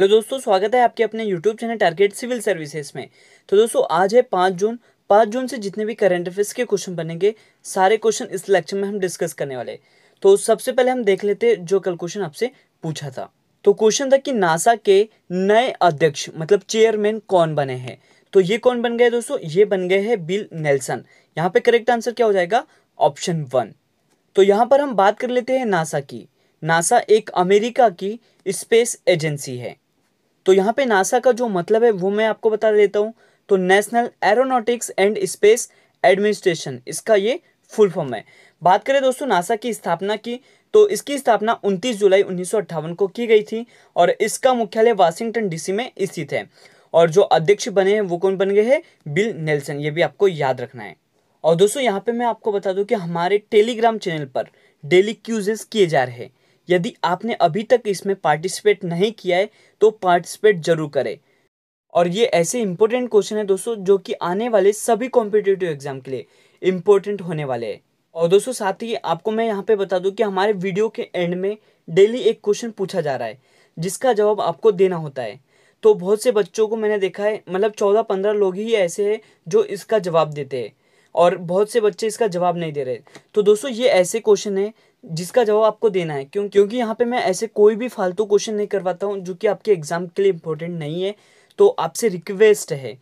तो दोस्तों स्वागत है आपके अपने YouTube channel target civil services में तो दोस्तों आज है पाँच जून पाँच जून से जितने भी करंट अफेयर्स के क्वेश्चन बनेंगे सारे क्वेश्चन इस लेक्चर में हम डिस्कस करने वाले तो सबसे पहले हम देख लेते जो कल क्वेश्चन आपसे पूछा था तो क्वेश्चन था कि नासा के नए अध्यक्ष मतलब चेयरमैन कौन बने हैं तो ये कौन बन गए दोस्तों ये बन गए हैं बिल नेल्सन यहाँ पे करेक्ट आंसर क्या हो जाएगा ऑप्शन वन तो यहाँ पर हम बात कर लेते हैं नासा की नासा एक अमेरिका की स्पेस एजेंसी है तो यहाँ पे नासा का जो मतलब है वो मैं आपको बता देता हूँ तो national aeronautics and space administration इसका ये फुल फॉर्म है बात करें दोस्तों नासा की स्थापना की तो इसकी स्थापना 29 जुलाई उन्नीस को की गई थी और इसका मुख्यालय वाशिंगटन डीसी में स्थित है और जो अध्यक्ष बने हैं वो कौन बन गए हैं बिल नेल्सन ये भी आपको याद रखना है और दोस्तों यहाँ पे मैं आपको बता दूँ कि हमारे टेलीग्राम चैनल पर डेली क्यूजेस किए जा रहे हैं यदि आपने अभी तक इसमें पार्टिसिपेट नहीं किया है तो पार्टिसिपेट जरूर करें और ये ऐसे इंपॉर्टेंट क्वेश्चन है दोस्तों जो कि आने वाले सभी कॉम्पिटेटिव एग्जाम के लिए इम्पोर्टेंट होने वाले हैं और दोस्तों साथ ही आपको मैं यहाँ पे बता दूँ कि हमारे वीडियो के एंड में डेली एक क्वेश्चन पूछा जा रहा है जिसका जवाब आपको देना होता है तो बहुत से बच्चों को मैंने देखा है मतलब चौदह पंद्रह लोग ही ऐसे हैं जो इसका जवाब देते हैं और बहुत से बच्चे इसका जवाब नहीं दे रहे तो दोस्तों ये ऐसे क्वेश्चन है जिसका जवाब आपको देना है क्यों क्योंकि यहाँ पे मैं ऐसे कोई भी फालतू क्वेश्चन नहीं करवाता हूँ जो कि आपके एग्जाम के लिए इम्पोर्टेंट नहीं है तो आपसे रिक्वेस्ट है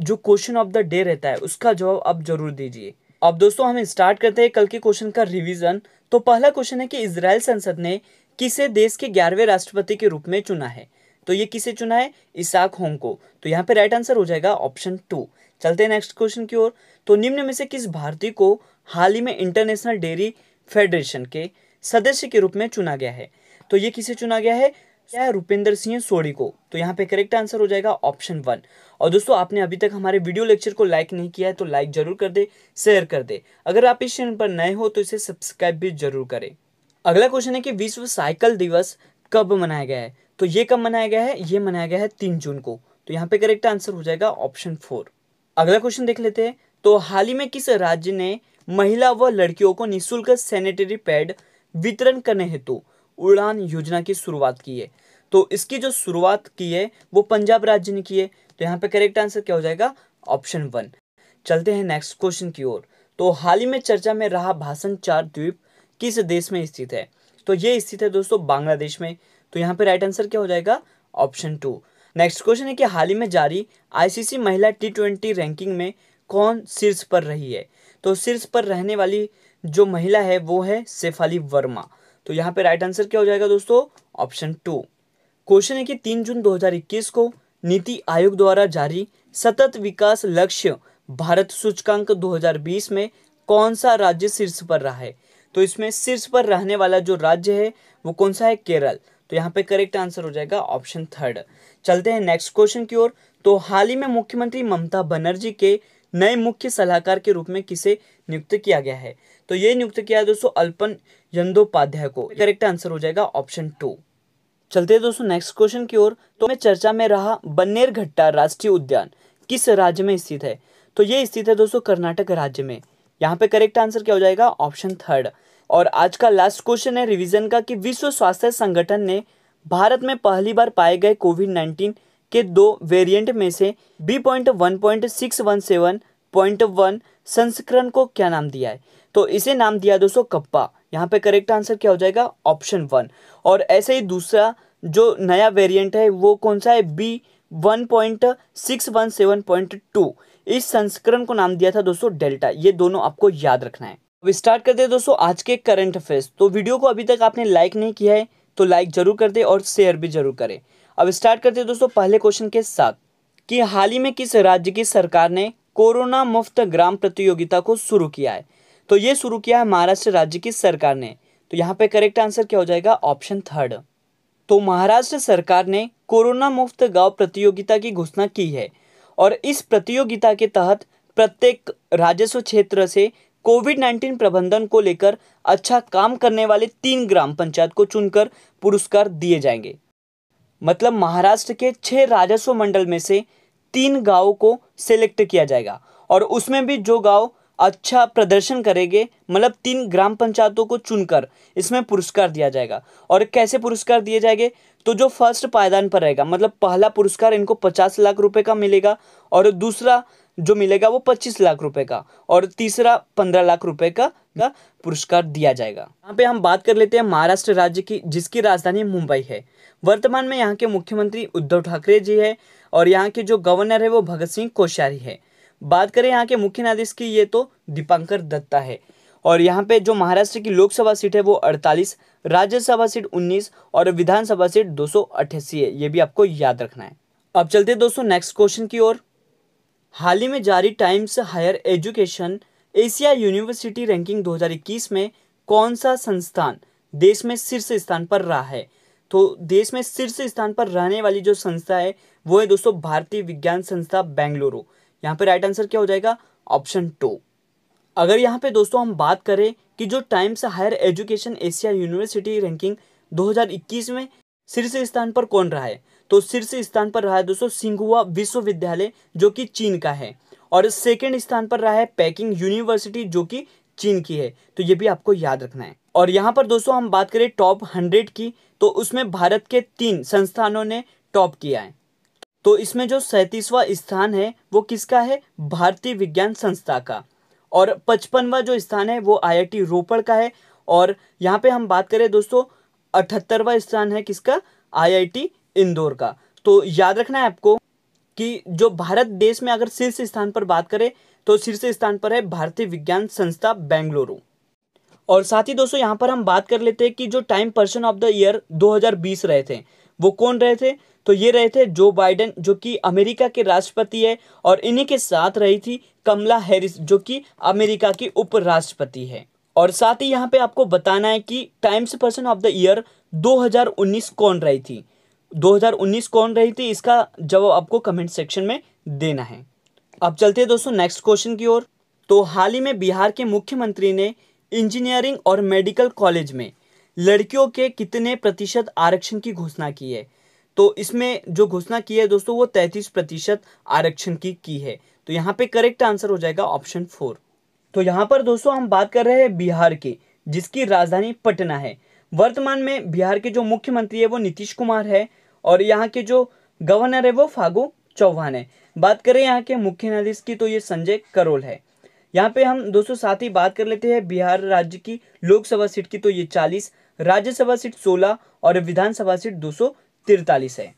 जो क्वेश्चन ऑफ द डे रहता है उसका जवाब आप जरूर दीजिए अब दोस्तों हम स्टार्ट करते हैं कल के क्वेश्चन का रिविजन तो पहला क्वेश्चन है कि इसराइल संसद ने किसे देश के ग्यारहवें राष्ट्रपति के रूप में चुना है तो ये किसे चुना है इसाक होंग को तो यहाँ पे राइट आंसर हो जाएगा ऑप्शन टू चलते हैं नेक्स्ट क्वेश्चन की ओर तो निम्न में से किस भारतीय को हाल ही में इंटरनेशनल डेयरी फेडरेशन के सदस्य के रूप में चुना गया है तो ये किसे चुना गया है क्या रुपेंद्र सिंह सोडी को तो यहाँ पे करेक्ट आंसर हो जाएगा ऑप्शन वन और दोस्तों आपने अभी तक हमारे वीडियो लेक्चर को लाइक नहीं किया है तो लाइक जरूर कर दे शेयर कर दे अगर आप इस चैनल पर नए हो तो इसे सब्सक्राइब भी जरूर करें अगला क्वेश्चन है कि विश्व साइकिल दिवस कब मनाया गया है तो ये कब मनाया गया है ये मनाया गया है तीन जून को तो यहाँ पे करेक्ट आंसर हो जाएगा ऑप्शन फोर अगला क्वेश्चन देख लेते हैं तो हाल ही में किस राज्य ने महिला व लड़कियों को निःशुल्क सैनिटरी पैड वितरण करने हेतु उड़ान योजना की शुरुआत की है तो इसकी जो शुरुआत की है वो पंजाब राज्य ने की है तो यहाँ पे करेक्ट आंसर क्या हो जाएगा ऑप्शन वन चलते हैं नेक्स्ट क्वेश्चन की ओर तो हाल ही में चर्चा में रहा भाषण चार द्वीप किस देश में स्थित है तो ये स्थित है दोस्तों बांग्लादेश में तो यहाँ पे राइट आंसर क्या हो जाएगा ऑप्शन टू नेक्स्ट क्वेश्चन है कि हाल ही में जारी आईसीसी महिला टी ट्वेंटी रैंकिंग में कौन शीर्ष पर रही है तो शीर्ष पर रहने वाली जो महिला है वो है शेफाली वर्मा तो यहाँ पे राइट आंसर क्या हो जाएगा दोस्तों ऑप्शन टू क्वेश्चन है कि तीन जून 2021 को नीति आयोग द्वारा जारी सतत विकास लक्ष्य भारत सूचकांक 2020 में कौन सा राज्य शीर्ष पर रहा है तो इसमें शीर्ष पर रहने वाला जो राज्य है वो कौन सा है केरल तो यहाँ पे करेक्ट आंसर हो जाएगा ऑप्शन थर्ड चलते हैं नेक्स्ट क्वेश्चन की ओर तो हाल ही में मुख्यमंत्री ममता बनर्जी के नए मुख्य सलाहकार के रूप में किसे नियुक्त किया गया है तो ये नियुक्त किया है दोस्तों अल्पन यंदोपाध्याय को करेक्ट आंसर हो जाएगा ऑप्शन टू चलते हैं दोस्तों नेक्स्ट क्वेश्चन की ओर तो मैं चर्चा में रहा बन्नेर घट्टा राष्ट्रीय उद्यान किस राज्य में स्थित है तो ये स्थित है दोस्तों कर्नाटक राज्य में यहाँ पे करेक्ट आंसर क्या हो जाएगा ऑप्शन थर्ड और आज का लास्ट क्वेश्चन है रिवीजन का कि विश्व स्वास्थ्य संगठन ने भारत में पहली बार पाए गए कोविड नाइन्टीन के दो वेरिएंट में से B point one point six one seven point one संस्करण को क्या नाम दिया है तो इसे नाम दिया दोस्तों कप्पा यहाँ पे करेक्ट आंसर क्या हो जाएगा ऑप्शन वन और ऐसे ही दूसरा जो नया वेरिएंट है वो कौन सा है B one point six one seven point two इस संस्करण को नाम दिया था दोस्तों डेल्टा ये दोनों आपको याद रखना है अब स्टार्ट करते हैं दोस्तों आज के करंट अफेयर्स तो वीडियो को अभी तक आपने लाइक नहीं किया है तो लाइक जरूर कर दे और शेयर भी जरूर करें अब स्टार्ट करते हैं दोस्तों पहले क्वेश्चन के साथ कि हाल ही में किस राज्य की सरकार ने कोरोना मुफ्त ग्राम प्रतियोगिता को शुरू किया है तो ये शुरू किया है महाराष्ट्र राज्य की सरकार ने तो यहाँ पे करेक्ट आंसर क्या हो जाएगा ऑप्शन थर्ड तो महाराष्ट्र सरकार ने कोरोना मुफ्त गांव प्रतियोगिता की घोषणा की है और इस प्रतियोगिता के तहत प्रत्येक राजस्व क्षेत्र से कोविड नाइन्टीन प्रबंधन को लेकर अच्छा काम करने वाले तीन ग्राम पंचायत को चुनकर पुरस्कार दिए जाएंगे मतलब महाराष्ट्र के छः राजस्व मंडल में से तीन गाँव को सिलेक्ट किया जाएगा और उसमें भी जो गाँव अच्छा प्रदर्शन करेंगे मतलब तीन ग्राम पंचायतों को चुनकर इसमें पुरस्कार दिया जाएगा और कैसे पुरस्कार दिए जाएंगे तो जो फर्स्ट पायदान पर रहेगा मतलब पहला पुरस्कार इनको पचास लाख रुपए का मिलेगा और दूसरा जो मिलेगा वो पच्चीस लाख रुपए का और तीसरा पंद्रह लाख रुपए का का पुरस्कार दिया जाएगा यहाँ पे हम बात कर लेते हैं महाराष्ट्र राज्य की जिसकी राजधानी मुंबई है वर्तमान में यहाँ के मुख्यमंत्री उद्धव ठाकरे जी है और यहाँ के जो गवर्नर है वो भगत सिंह कोश्यारी है बात करें यहाँ के मुख्य न्यायाधीश की ये तो दीपांकर दत्ता है और यहाँ पे जो महाराष्ट्र की लोकसभा सीट है वो अड़तालीस राज्यसभा सीट उन्नीस और विधानसभा सीट दो है ये भी आपको याद रखना है अब चलते दोस्तों नेक्स्ट क्वेश्चन की ओर हाल ही में जारी Times higher education Asia university ranking 2021 में कौन सा संस्थान देश में शीर्ष स्थान पर रहा है तो देश में शीर्ष स्थान पर रहने वाली जो संस्था है वो है दोस्तों भारतीय विज्ञान संस्था बेंगलुरु यहाँ पर राइट आंसर क्या हो जाएगा ऑप्शन टू अगर यहाँ पे दोस्तों हम बात करें कि जो Times higher education Asia university ranking 2021 में शीर्ष स्थान पर कौन रहा है तो शीर्ष स्थान पर रहा है दोस्तों सिंघुआ विश्वविद्यालय जो कि चीन का है और सेकेंड स्थान पर रहा है पैकिंग यूनिवर्सिटी जो कि चीन की है तो ये भी आपको याद रखना है और यहाँ पर दोस्तों हम बात करें टॉप हंड्रेड की तो उसमें भारत के तीन संस्थानों ने टॉप किया है तो इसमें जो सैतीसवा स्थान है वो किसका है भारतीय विज्ञान संस्था का और पचपनवा जो स्थान है वो आईआईटी रोपड़ का है और यहाँ पे हम बात करें दोस्तों अठहत्तरवा स्थान है किसका आईआईटी इंदौर का तो याद रखना है आपको कि जो भारत देश में अगर शीर्ष स्थान पर बात करें तो शीर्ष स्थान पर है भारतीय विज्ञान संस्था बेंगलुरु और साथ ही दोस्तों यहाँ पर हम बात कर लेते हैं कि जो Time person of the year 2020 रहे थे वो कौन रहे थे तो ये रहे थे जो बाइडेन जो कि अमेरिका के राष्ट्रपति है और इन्हीं के साथ रही थी कमला हैरिस जो कि अमेरिका की उपराष्ट्रपति है और साथ ही यहाँ पे आपको बताना है कि Times person of the year 2019 कौन रही थी 2019 कौन रही थी इसका जवाब आपको कमेंट सेक्शन में देना है अब चलते हैं दोस्तों नेक्स्ट क्वेश्चन की ओर तो हाल ही में बिहार के मुख्यमंत्री ने इंजीनियरिंग और मेडिकल कॉलेज में लड़कियों के कितने प्रतिशत आरक्षण की घोषणा की है तो इसमें जो घोषणा की है दोस्तों वो तैतीस प्रतिशत आरक्षण की की है तो यहाँ पे करेक्ट आंसर हो जाएगा ऑप्शन फोर तो यहाँ पर दोस्तों हम बात कर रहे हैं बिहार की जिसकी राजधानी पटना है वर्तमान में बिहार के जो मुख्यमंत्री है वो नीतीश कुमार है और यहाँ के जो गवर्नर है वो फागू चौहान है बात करें यहाँ के मुख्य न्यायाधीश की तो ये संजय करोल है यहाँ पे हम दोस्तों साथ ही बात कर लेते हैं बिहार राज्य की लोकसभा सीट की तो ये चालीस राज्यसभा सीट 16 और विधानसभा सीट दो है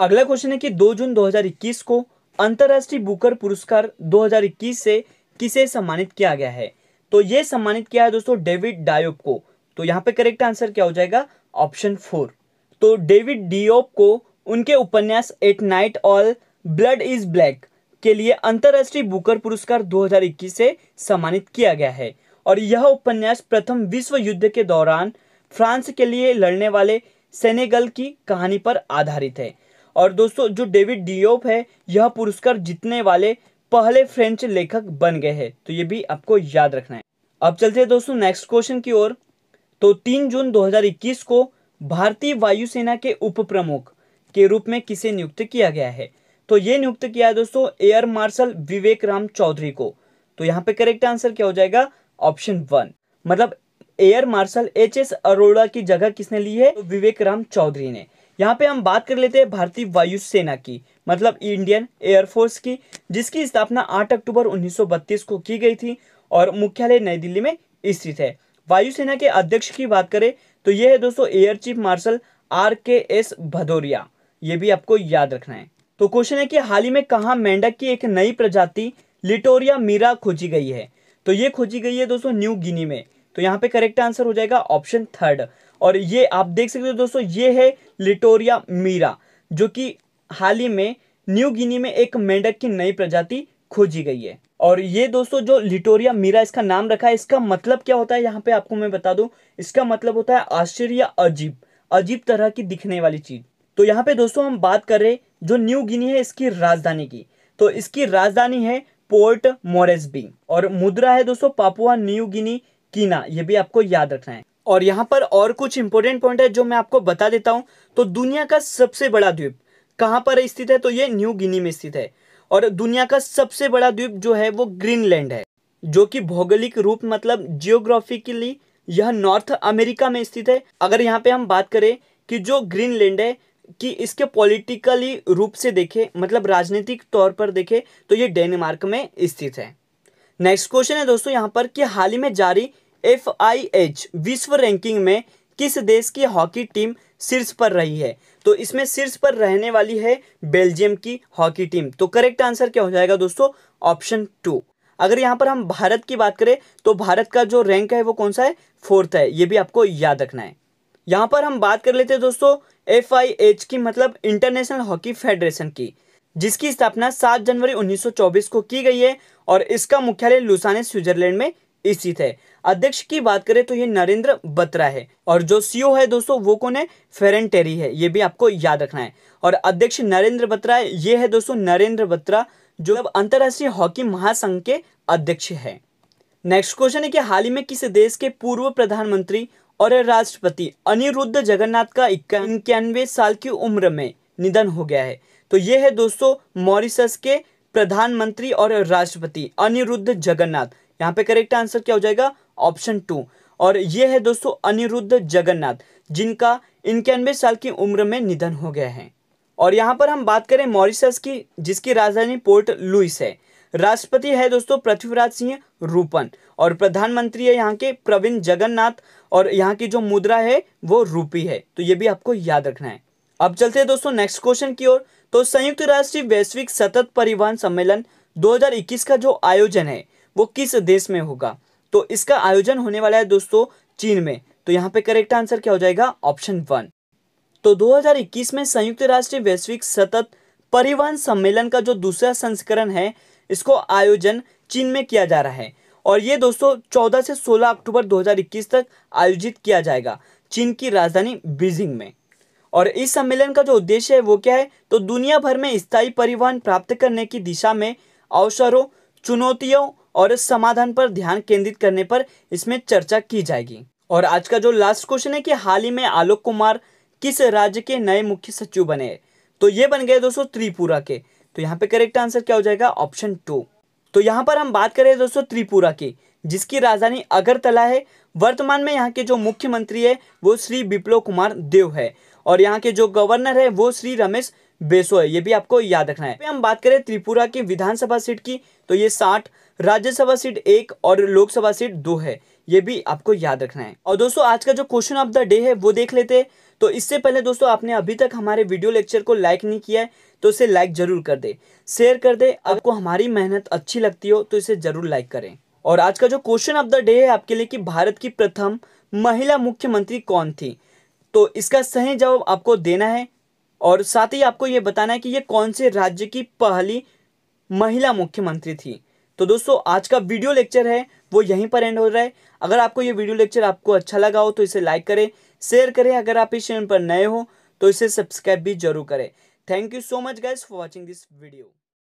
अगला क्वेश्चन है कि 2 जून 2021 को अंतर्राष्ट्रीय बुकर पुरस्कार 2021 से किसे सम्मानित किया गया है तो यह सम्मानित किया है दोस्तों डेविड डायोप को तो यहाँ पे करेक्ट आंसर क्या हो जाएगा ऑप्शन फोर तो डेविड डियोप को उनके उपन्यास at night all blood is black के लिए अंतर्राष्ट्रीय बुकर पुरस्कार 2021 से सम्मानित किया गया है और यह उपन्यास प्रथम विश्व युद्ध के दौरान फ्रांस के लिए लड़ने वाले सेनेगल की कहानी पर आधारित है और दोस्तों जो डेविड डियोप है यह पुरस्कार जीतने वाले पहले फ्रेंच लेखक बन गए हैं तो ये भी आपको याद रखना है अब चलते हैं दोस्तों नेक्स्ट क्वेश्चन की ओर तो 3 जून 2021 को भारतीय वायुसेना के उप प्रमुख के रूप में किसे नियुक्त किया गया है तो ये नियुक्त किया है दोस्तों एयर मार्शल विवेक राम चौधरी को तो यहाँ पे करेक्ट आंसर क्या हो जाएगा ऑप्शन वन मतलब air marshal H S Arora की जगह किसने ली है तो विवेक राम चौधरी ने यहाँ पे हम बात कर लेते हैं भारतीय वायुसेना की मतलब इंडियन एयरफोर्स की जिसकी स्थापना 8 अक्टूबर 1932 को की गई थी और मुख्यालय नई दिल्ली में स्थित है वायुसेना के अध्यक्ष की बात करें तो ये है दोस्तों air chief marshal R K S Bhadauria ये भी आपको याद रखना है तो क्वेश्चन है कि हाल ही में कहा मेंढक की एक नई प्रजाति लिटोरिया मीरा खोजी गई है तो ये खोजी गई है दोस्तों न्यू गिनी में तो यहाँ पे करेक्ट आंसर हो जाएगा ऑप्शन थर्ड और ये आप देख सकते हो दोस्तों ये है लिटोरिया मीरा जो कि हाल ही में न्यू गिनी में एक मेंढक की नई प्रजाति खोजी गई है और ये दोस्तों जो लिटोरिया मीरा इसका नाम रखा है इसका मतलब क्या होता है यहाँ पे आपको मैं बता दू इसका मतलब होता है आश्चर्य अजीब अजीब तरह की दिखने वाली चीज तो यहाँ पे दोस्तों हम बात कर रहे जो न्यू गिनी है इसकी राजधानी की तो इसकी राजधानी है पोर्ट मोरेसबी और मुद्रा है दोस्तों पापुआ न्यू गिनी कीना ये भी आपको याद रखना है और यहाँ पर और कुछ इंपोर्टेंट पॉइंट है जो मैं आपको बता देता हूँ तो दुनिया का सबसे बड़ा द्वीप कहाँ पर स्थित है तो ये न्यू गिनी में स्थित है और दुनिया का सबसे बड़ा द्वीप जो है वो ग्रीनलैंड है जो कि भौगोलिक रूप मतलब जियोग्राफिकली यह नॉर्थ अमेरिका में स्थित है अगर यहाँ पे हम बात करें कि जो ग्रीनलैंड है कि इसके पॉलिटिकली रूप से देखें मतलब राजनीतिक तौर पर देखें तो ये डेनमार्क में स्थित है नेक्स्ट क्वेश्चन है दोस्तों यहाँ पर कि हाल ही में जारी एफ विश्व रैंकिंग में किस देश की हॉकी टीम शीर्ष पर रही है तो इसमें शीर्ष पर रहने वाली है बेल्जियम की हॉकी टीम तो करेक्ट आंसर क्या हो जाएगा दोस्तों ऑप्शन टू अगर यहाँ पर हम भारत की बात करें तो भारत का जो रैंक है वो कौन सा है फोर्थ है ये भी आपको याद रखना है यहाँ पर हम बात कर लेते हैं दोस्तों एफ की मतलब इंटरनेशनल हॉकी फेडरेशन की जिसकी स्थापना 7 जनवरी 1924 को की गई है और इसका मुख्यालय लुसाने स्विट्जरलैंड में स्थित है अध्यक्ष की बात करें तो ये नरेंद्र बत्रा है और जो सीईओ है दोस्तों वो कौन है फेरन टेरी है ये भी आपको याद रखना है और अध्यक्ष नरेंद्र बत्रा है ये है दोस्तों नरेंद्र बत्रा जो अब अंतर्राष्ट्रीय हॉकी महासंघ के अध्यक्ष है नेक्स्ट क्वेश्चन है कि हाल ही में किस देश के पूर्व प्रधानमंत्री और राष्ट्रपति अनिरुद्ध जगन्नाथ का इक्यानवे साल की उम्र में निधन हो गया है तो ये है दोस्तों मॉरिसस के प्रधानमंत्री और राष्ट्रपति अनिरुद्ध जगन्नाथ यहाँ पे करेक्ट आंसर क्या हो जाएगा ऑप्शन टू और ये है दोस्तों अनिरुद्ध जगन्नाथ जिनका इक्यानवे साल की उम्र में निधन हो गया है और यहाँ पर हम बात करें मॉरिसस की जिसकी राजधानी पोर्ट लुइस है राष्ट्रपति है दोस्तों पृथ्वीराज सिंह रूपन और प्रधानमंत्री है यहाँ के प्रवीण जगन्नाथ और यहाँ की जो मुद्रा है वो रूपी है तो ये भी आपको याद रखना है अब चलते हैं दोस्तों नेक्स्ट क्वेश्चन की ओर तो संयुक्त राष्ट्र वैश्विक सतत परिवहन सम्मेलन 2021 का जो आयोजन है वो किस देश में होगा तो इसका आयोजन होने वाला है दोस्तों चीन में तो यहाँ पे करेक्ट आंसर क्या हो जाएगा ऑप्शन वन तो 2021 में संयुक्त राष्ट्र वैश्विक सतत परिवहन सम्मेलन का जो दूसरा संस्करण है इसको आयोजन चीन में किया जा रहा है और ये दोस्तों 14 से 16 अक्टूबर 2021 तक आयोजित किया जाएगा चीन की राजधानी बीजिंग में और इस सम्मेलन का जो उद्देश्य है वो क्या है तो दुनिया भर में स्थायी परिवहन प्राप्त करने की दिशा में अवसरों चुनौतियों और समाधान पर ध्यान केंद्रित करने पर इसमें चर्चा की जाएगी और आज का जो लास्ट क्वेश्चन है कि हाल ही में आलोक कुमार किस राज्य के नए मुख्य सचिव बने तो ये बन गए दोस्तों त्रिपुरा के तो यहाँ पे करेक्ट आंसर क्या हो जाएगा ऑप्शन टू तो यहाँ पर हम बात करें दोस्तों त्रिपुरा की जिसकी राजधानी अगरतला है वर्तमान में यहाँ के जो मुख्यमंत्री है वो श्री बिप्लो कुमार देव है और यहाँ के जो गवर्नर है वो श्री रमेश बेसो है ये भी आपको याद रखना है हम बात करें त्रिपुरा की विधानसभा सीट की तो ये साठ राज्यसभा सीट एक और लोकसभा सीट दो है ये भी आपको याद रखना है और दोस्तों आज का जो क्वेश्चन ऑफ द डे है वो देख लेते हैं तो इससे पहले दोस्तों आपने अभी तक हमारे वीडियो लेक्चर को लाइक नहीं किया है तो इसे लाइक ज़रूर कर दे शेयर कर दे आपको हमारी मेहनत अच्छी लगती हो तो इसे ज़रूर लाइक करें और आज का जो क्वेश्चन ऑफ द डे है आपके लिए कि भारत की प्रथम महिला मुख्यमंत्री कौन थी तो इसका सही जवाब आपको देना है और साथ ही आपको ये बताना है कि ये कौन से राज्य की पहली महिला मुख्यमंत्री थी तो दोस्तों आज का वीडियो लेक्चर है वो यहीं पर एंड हो रहा है अगर आपको ये वीडियो लेक्चर आपको अच्छा लगा हो तो इसे लाइक करें शेयर करें अगर आप इस चैनल पर नए हो तो इसे सब्सक्राइब भी जरूर करें Thank you so much guys for watching this video.